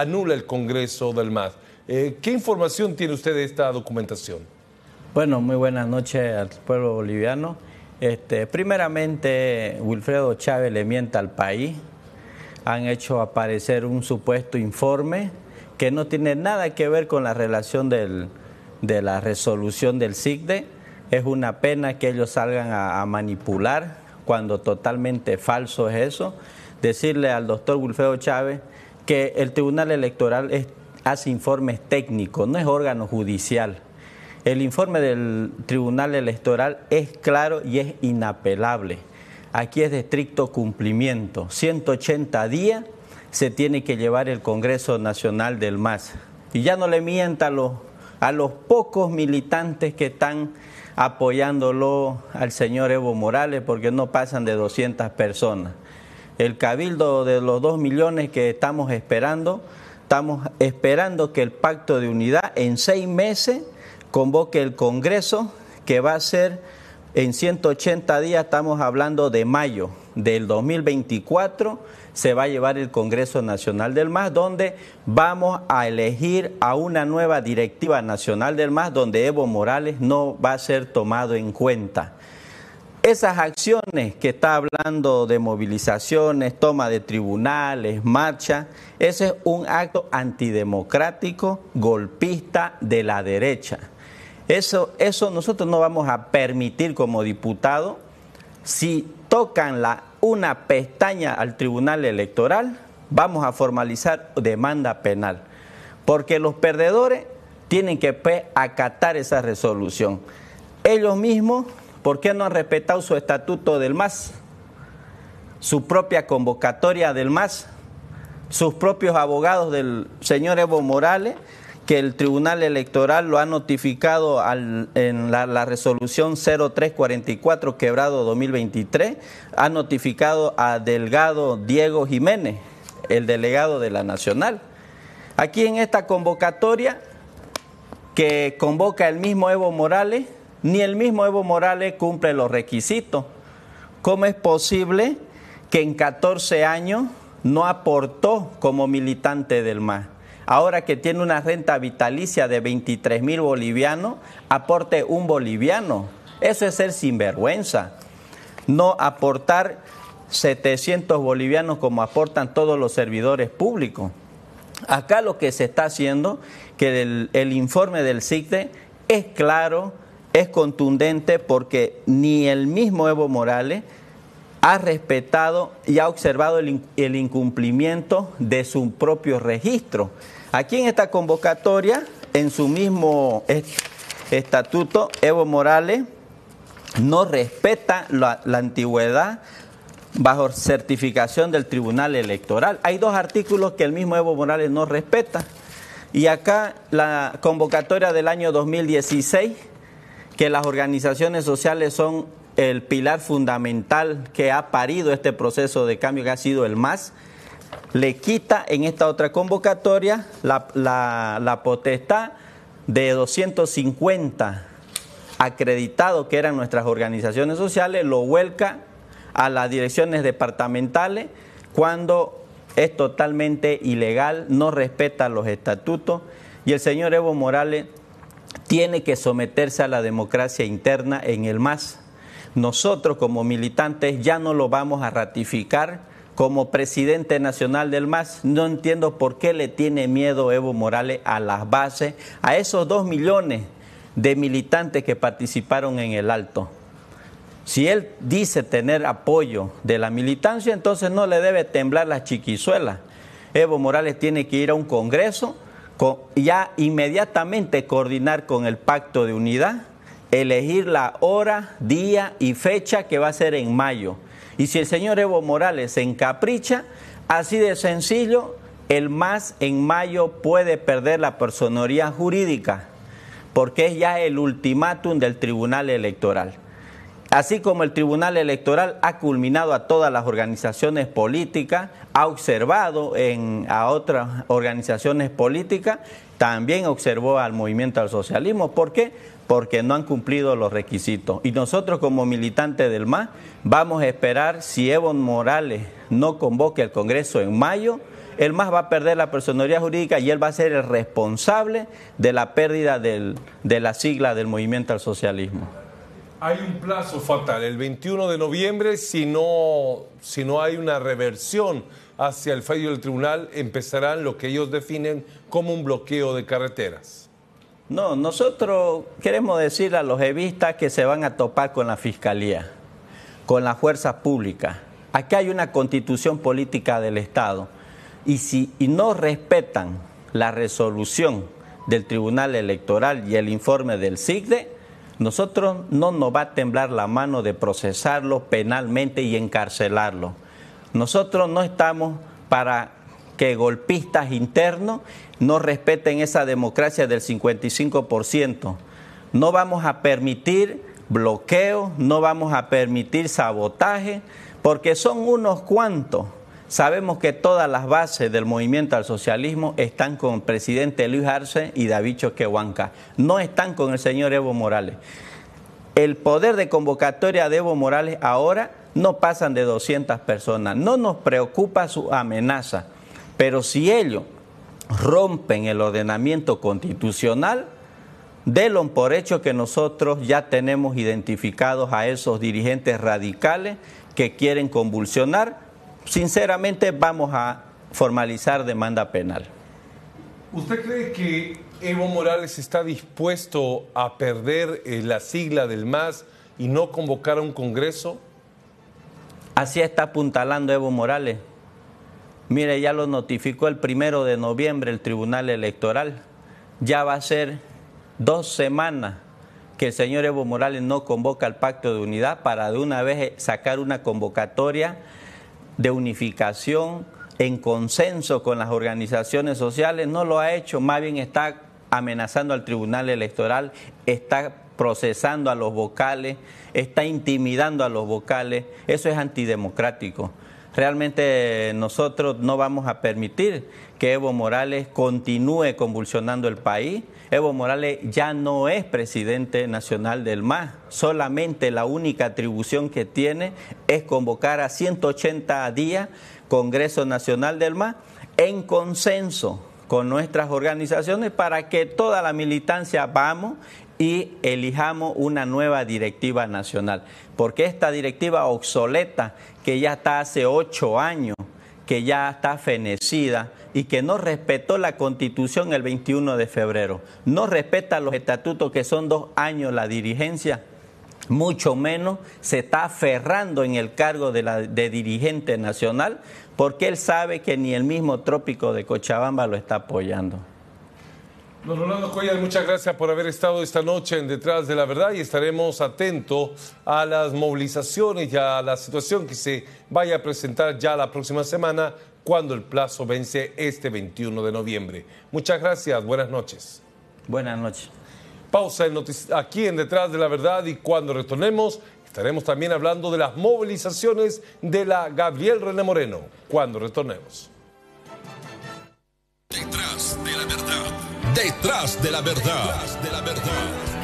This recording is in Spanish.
anula el Congreso del MAS. Eh, ¿Qué información tiene usted de esta documentación? Bueno, muy buenas noches al pueblo boliviano. Este, primeramente, Wilfredo Chávez le mienta al país. Han hecho aparecer un supuesto informe que no tiene nada que ver con la relación de la resolución del SIGDE. Es una pena que ellos salgan a manipular cuando totalmente falso es eso. Decirle al doctor Wilfredo Chávez que el Tribunal Electoral hace informes técnicos, no es órgano judicial. El informe del Tribunal Electoral es claro y es inapelable. Aquí es de estricto cumplimiento. 180 días se tiene que llevar el Congreso Nacional del MAS. Y ya no le mienta los, a los pocos militantes que están apoyándolo al señor Evo Morales porque no pasan de 200 personas el cabildo de los dos millones que estamos esperando. Estamos esperando que el pacto de unidad en seis meses convoque el Congreso, que va a ser en 180 días, estamos hablando de mayo del 2024, se va a llevar el Congreso Nacional del MAS, donde vamos a elegir a una nueva directiva nacional del MAS, donde Evo Morales no va a ser tomado en cuenta esas acciones que está hablando de movilizaciones, toma de tribunales, marcha, ese es un acto antidemocrático, golpista de la derecha. Eso, eso nosotros no vamos a permitir como diputado. Si tocan la, una pestaña al tribunal electoral, vamos a formalizar demanda penal. Porque los perdedores tienen que pues, acatar esa resolución. Ellos mismos ¿Por qué no han respetado su estatuto del MAS? Su propia convocatoria del MAS, sus propios abogados del señor Evo Morales, que el Tribunal Electoral lo ha notificado al, en la, la, resolución 0344 quebrado 2023, ha notificado a Delgado Diego Jiménez, el delegado de la Nacional. Aquí en esta convocatoria que convoca el mismo Evo Morales, ni el mismo Evo Morales cumple los requisitos. ¿Cómo es posible que en 14 años no aportó como militante del MAS? Ahora que tiene una renta vitalicia de 23 mil bolivianos, aporte un boliviano. Eso es ser sinvergüenza. No aportar 700 bolivianos como aportan todos los servidores públicos. Acá lo que se está haciendo, que el, informe del CICTE es claro, es contundente porque ni el mismo Evo Morales ha respetado y ha observado el, incumplimiento de su propio registro. Aquí en esta convocatoria, en su mismo estatuto, Evo Morales no respeta la, antigüedad bajo certificación del Tribunal Electoral. Hay dos artículos que el mismo Evo Morales no respeta. Y acá la convocatoria del año 2016 que las organizaciones sociales son el pilar fundamental que ha parido este proceso de cambio que ha sido el más, le quita en esta otra convocatoria la, la potestad de 250 acreditados que eran nuestras organizaciones sociales, lo vuelca a las direcciones departamentales cuando es totalmente ilegal, no respeta los estatutos y el señor Evo Morales tiene que someterse a la democracia interna en el MAS. Nosotros como militantes ya no lo vamos a ratificar como presidente nacional del MAS, no entiendo por qué le tiene miedo Evo Morales a las bases, a esos dos millones de militantes que participaron en el alto. Si él dice tener apoyo de la militancia, entonces no le debe temblar la chiquizuela... Evo Morales tiene que ir a un congreso ya inmediatamente coordinar con el pacto de unidad, elegir la hora, día y fecha que va a ser en mayo. Y si el señor Evo Morales se encapricha, así de sencillo, el MAS en mayo puede perder la personería jurídica, porque es ya el ultimátum del Tribunal Electoral así como el Tribunal Electoral ha culminado a todas las organizaciones políticas, ha observado a otras organizaciones políticas, también observó al movimiento al socialismo. ¿Por qué? Porque no han cumplido los requisitos. Y nosotros como militantes del MAS vamos a esperar si Evo Morales no convoque el Congreso en mayo, el MAS va a perder la personalidad jurídica y él va a ser el responsable de la pérdida de la sigla del movimiento al socialismo hay un plazo fatal, el 21 de noviembre, si no, si no hay una reversión hacia el fallo del tribunal, empezarán lo que ellos definen como un bloqueo de carreteras. No, nosotros queremos decir a los evistas que se van a topar con la fiscalía, con las fuerzas públicas. Aquí hay una constitución política del Estado y si y no respetan la resolución del Tribunal Electoral y el informe del CICDE, nosotros no nos va a temblar la mano de procesarlo penalmente y encarcelarlo. Nosotros no estamos para que golpistas internos no respeten esa democracia del 55%. No vamos a permitir bloqueo, no vamos a permitir sabotaje, porque son unos cuantos Sabemos que todas las bases del movimiento al socialismo están con el presidente Luis Arce y David Choquehuanca, no están con el señor Evo Morales. El poder de convocatoria de Evo Morales ahora no pasan de 200 personas. No nos preocupa su amenaza, pero si ellos rompen el ordenamiento constitucional, Delon por hecho que nosotros ya tenemos identificados a esos dirigentes radicales que quieren convulsionar sinceramente vamos a formalizar demanda penal. ¿Usted cree que Evo Morales está dispuesto a perder eh, la sigla del MAS y no convocar a un Congreso? Así está apuntalando Evo Morales. Mire, ya lo notificó el primero de noviembre el Tribunal Electoral. Ya va a ser dos semanas que el señor Evo Morales no convoca al Pacto de Unidad para de una vez sacar una convocatoria de unificación en consenso con las organizaciones sociales, no lo ha hecho, más bien está amenazando al Tribunal Electoral, está procesando a los vocales, está intimidando a los vocales, eso es antidemocrático realmente nosotros no vamos a permitir que Evo Morales continúe convulsionando el país. Evo Morales ya no es presidente nacional del MAS, solamente la única atribución que tiene es convocar a 180 días Congreso Nacional del MAS en consenso con nuestras organizaciones para que toda la militancia vamos y elijamos una nueva directiva nacional. Porque esta directiva obsoleta, que ya está hace ocho años, que ya está fenecida y que no respetó la constitución el 21 de febrero, no respeta los estatutos que son dos años la dirigencia, mucho menos se está aferrando en el cargo de, dirigente nacional, porque él sabe que ni el mismo trópico de Cochabamba lo está apoyando. Don Rolando Cuellar, muchas gracias por haber estado esta noche en Detrás de la Verdad y estaremos atentos a las movilizaciones y a la situación que se vaya a presentar ya la próxima semana cuando el plazo vence este 21 de noviembre. Muchas gracias, buenas noches. Buenas noches. Pausa en aquí en Detrás de la Verdad y cuando retornemos estaremos también hablando de las movilizaciones de la Gabriel René Moreno. Cuando retornemos. Detrás de la Verdad. Detrás de la Verdad. de la Verdad.